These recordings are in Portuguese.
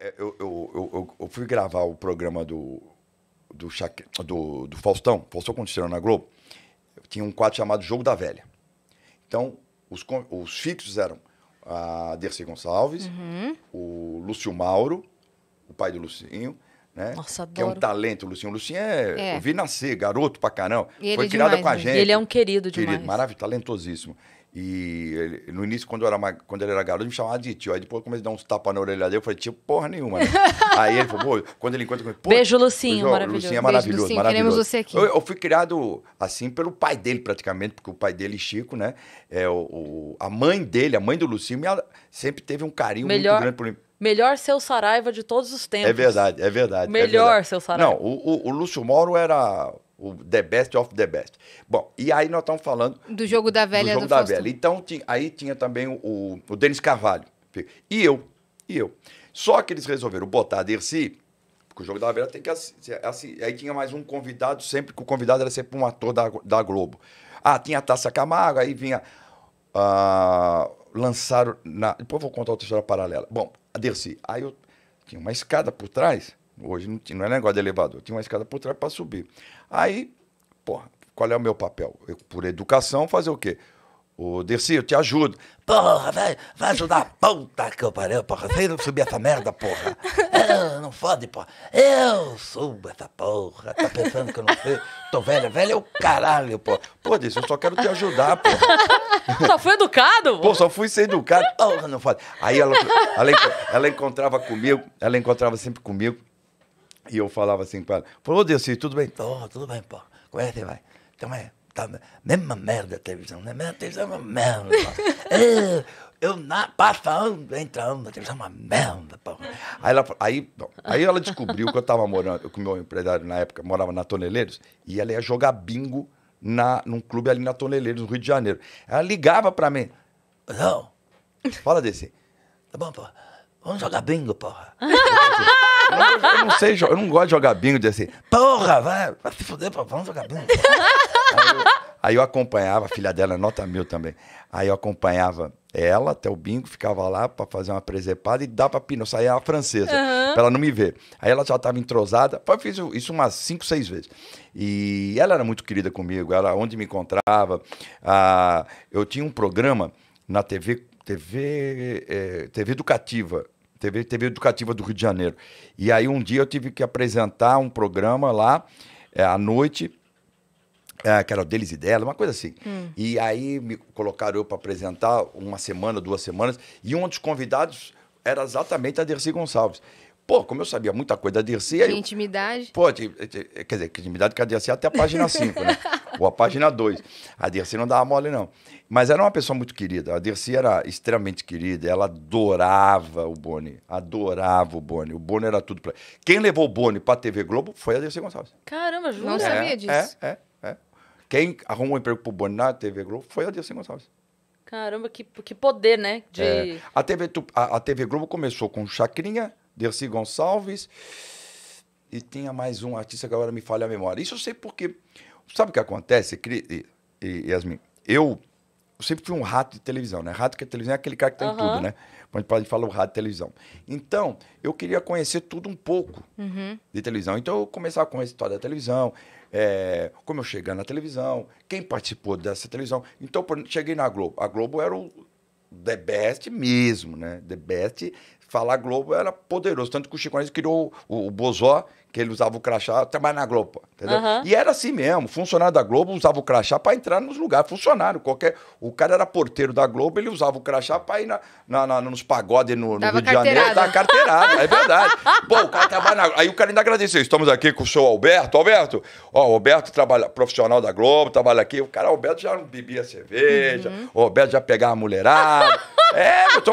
É, eu, eu, eu, eu, fui gravar o programa do, do, Chaque, do, do Faustão, Faustão Condicionou na Globo, tinha um quadro chamado Jogo da Velha. Então, os, os fixos eram a Dercy Gonçalves, uhum. o Lúcio Mauro, o pai do Lucinho, né? Nossa, adoro. Que é um talento, Lucinho. O Lucinho é, é. Eu vi nascer, garoto pra caramba. Foi é criado demais, com a né? gente. Ele é um querido demais. Querido, maravilhoso, talentosíssimo. E ele, no início, quando, eu era, quando ele era garoto, ele me chamava de tio. Aí depois comecei a dar uns tapas na orelha dele. Eu falei, tio, porra nenhuma. Né? Aí ele falou, pô, quando ele encontra comigo. Beijo, Lucinho, maravilhoso. Lucinho é maravilhoso, Beijo, maravilhoso. Queremos você aqui. Eu, eu, fui criado assim pelo pai dele, praticamente, porque o pai dele, Chico, né? É, o, o a mãe dele, a mãe do Lucinho, minha, sempre teve um carinho Melhor... muito grande por mim Melhor seu Saraiva de todos os é tempos. É verdade, é verdade. Melhor é verdade. seu Saraiva. Não, o, o, o Lúcio Moro era o the best of the best. Bom, e aí nós estamos falando... Do jogo da velha do jogo do da Fausto. velha. Então, tinha, aí tinha também o, o, Denis Carvalho. E eu, e eu. Só que eles resolveram botar a Dercy, porque o jogo da velha tem que... Assim, aí tinha mais um convidado sempre, que o convidado era sempre um ator da, da Globo. Ah, tinha a Taça Camargo, aí vinha... Uh, lançaram na. Depois eu vou contar outra história paralela. Bom, a Dercy. Aí eu tinha uma escada por trás. Hoje não, tinha, não é negócio de elevador. Tinha uma escada por trás para subir. Aí, porra, qual é o meu papel? Eu, por educação, fazer o quê? Ô, Dercy, eu te ajudo. Porra, vai, vai ajudar a puta que eu parei, porra. Você não subir essa merda, porra. Eu, não fode, porra. Eu subo essa porra. Tá pensando que eu não sei? Tô velha, velha é o caralho, porra. Pô, Dercy, eu só quero te ajudar, porra. Só fui educado? Pô, só fui ser educado. Porra, não fode. Aí ela, ela, ela encontrava comigo, ela encontrava sempre comigo. E eu falava assim pra ela. Falou, Dercy, tudo bem? Tô, tudo bem, porra. Como é que vai? Então é Tá, mesma merda a televisão, né? A televisão é uma merda. eu, é, eu na, passa anos, entra anos, a televisão é uma merda. pô. Aí, ela, aí, bom, aí ela descobriu que eu estava morando, que o meu empresário na época morava na Toneleiros, e ela ia jogar bingo na, num clube ali na Toneleiros, no Rio de Janeiro. Ela ligava para mim, não, fala desse, tá bom, pô. Vamos jogar bingo, porra. Eu, eu, eu, não sei, eu não gosto de jogar bingo, desse assim, porra, vai, vai se fuder, pô. vamos jogar bingo. Porra. aí eu acompanhava, a filha dela, nota mil também. Aí eu acompanhava ela até o bingo, ficava lá para fazer uma presepada e dá para Eu saía a francesa, uhum. para ela não me ver. Aí ela já estava entrosada, eu fiz isso umas cinco, seis vezes. E ela era muito querida comigo, ela onde me encontrava. Ah, eu tinha um programa na TV, TV, eh, TV Educativa, TV, TV Educativa do Rio de Janeiro. E aí um dia eu tive que apresentar um programa lá eh, à noite é, que era deles e dela, uma coisa assim. Hum. E aí me colocaram eu para apresentar uma semana, duas semanas, e um dos convidados era exatamente a Dercy Gonçalves. Pô, como eu sabia muita coisa da Dercy Que intimidade? Pô, quer dizer, que intimidade que a Dercy é até a página 5, né? Ou a página 2. A Dercy não dava mole, não. Mas era uma pessoa muito querida. A Dercy era extremamente querida. Ela adorava o Boni. Adorava o Boni. O Boni era tudo pra. Quem levou o Boni pra TV Globo foi a Dercy Gonçalves. Caramba, jura? Não sabia é, disso. É, é. Quem arrumou um emprego pro Boni na TV Globo foi a Dercy Gonçalves. Caramba, que, que poder, né? De... É. A, TV, a, a, TV Globo começou com Chacrinha, Dercy Gonçalves e tinha mais um artista que agora me falha a memória. Isso eu sei porque. Sabe o que acontece, Cris e, e Yasmin? Eu eu sempre fui um rato de televisão, né? Rato que é televisão é aquele cara que tá uhum. em tudo, né? Quando pode falar o rato de televisão. Então, eu queria conhecer tudo um pouco uhum. de televisão. Então, eu começava com a história da televisão, é, como eu cheguei na televisão, quem participou dessa televisão. Então, cheguei na Globo. A Globo era o the best mesmo, né? The best falar Globo era poderoso. Tanto que o Chico Anísio criou o, o Bozó, que ele usava o crachá, trabalhar na Globo, entendeu? Uhum. E era assim mesmo, funcionário da Globo usava o crachá para entrar nos lugares, funcionário, qualquer, o cara era porteiro da Globo, ele usava o crachá para ir na, na, na, nos pagodes no, no Rio de Janeiro, da carteirada, é verdade. Pô, o cara trabalha na aí o cara ainda agradeceu, estamos aqui com o seu Alberto, Alberto, ó, o Alberto trabalha, profissional da Globo, trabalha aqui, o cara, o Alberto já bebia cerveja, uhum. o Alberto já pegava a mulherada, é, tô...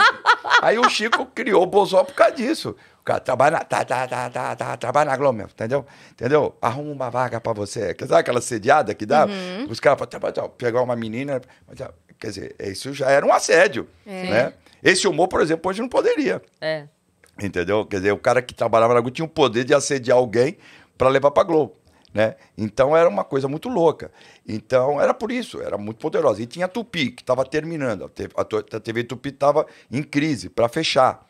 aí o Chico criou o Bozó por causa disso. O cara trabalha na, tá, tá, tá, tá, tá, trabalha na Globo mesmo, entendeu? Entendeu? Arruma uma vaga pra você. Sabe aquela sediada que dá? Uhum. Os caras falam, tá, tá, tá, pegar uma menina. Ah, quer dizer, isso já era um assédio. É. Né? Esse humor, por exemplo, hoje não poderia. É. Entendeu? Quer dizer, o cara que trabalhava na Globo tinha o poder de assediar alguém para levar pra Globo. Né? Então era uma coisa muito louca. Então era por isso, era muito poderosa. E tinha a Tupi, que estava terminando, a TV Tupi estava em crise para fechar.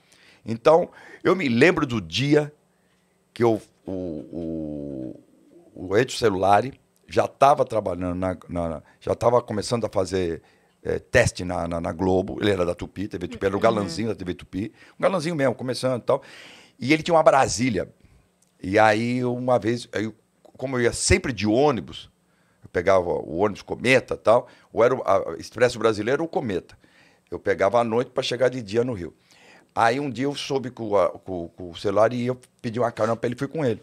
Então eu me lembro do dia que eu, o, o, o Edson Celulari já estava trabalhando, na, na já estava começando a fazer é, teste na, na, na, Globo, ele era da Tupi, TV Tupi, era o galanzinho da TV Tupi, um galanzinho mesmo, começando e tal. E ele tinha uma Brasília. E aí, uma vez, eu como eu ia sempre de ônibus, eu pegava o ônibus Cometa e tal, ou era o Expresso Brasileiro ou Cometa. Eu pegava à noite para chegar de dia no Rio. Aí um dia eu soube com, a, com, com o celular e eu pedi uma carona para ele, fui com ele.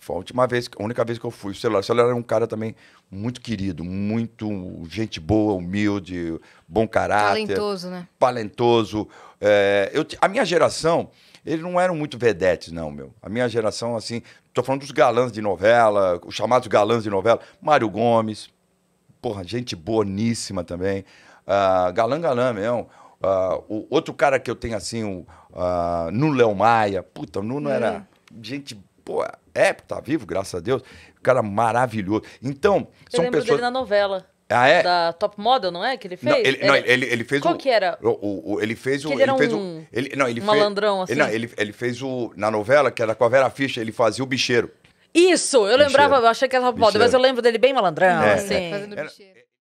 Foi a última vez, a única vez que eu fui. O celular, o celular era um cara também muito querido, muito gente boa, humilde, bom caráter. Talentoso, né? Talentoso. É, eu, a minha geração, eles não eram muito vedetes, não, meu. A minha geração, assim, tô falando dos galãs de novela, os chamados galãs de novela. Mário Gomes, porra, gente boníssima também. Uh, galã, galã mesmo. Uh, o outro cara que eu tenho, assim, o uh, Nuno Léo Maia. Puta, o Nuno hum. era gente Pô, é, tá vivo, graças a Deus. O cara maravilhoso. Então, Eu são lembro dele na novela. Ah, é? Da Top Model, não é? Que ele fez? Não, ele, não, é. ele, ele fez Qual o, que era? O, o, ele fez o. ele era fez um. Ele, não, ele malandrão, fez, assim. Ele, não, ele, ele fez o. Na novela, que era com a Vera Fischer, ele fazia o bicheiro. Isso! Eu bicheiro. lembrava, eu achei que era Top Model, mas eu lembro dele bem malandrão, é, assim. É, fazendo bicheiro.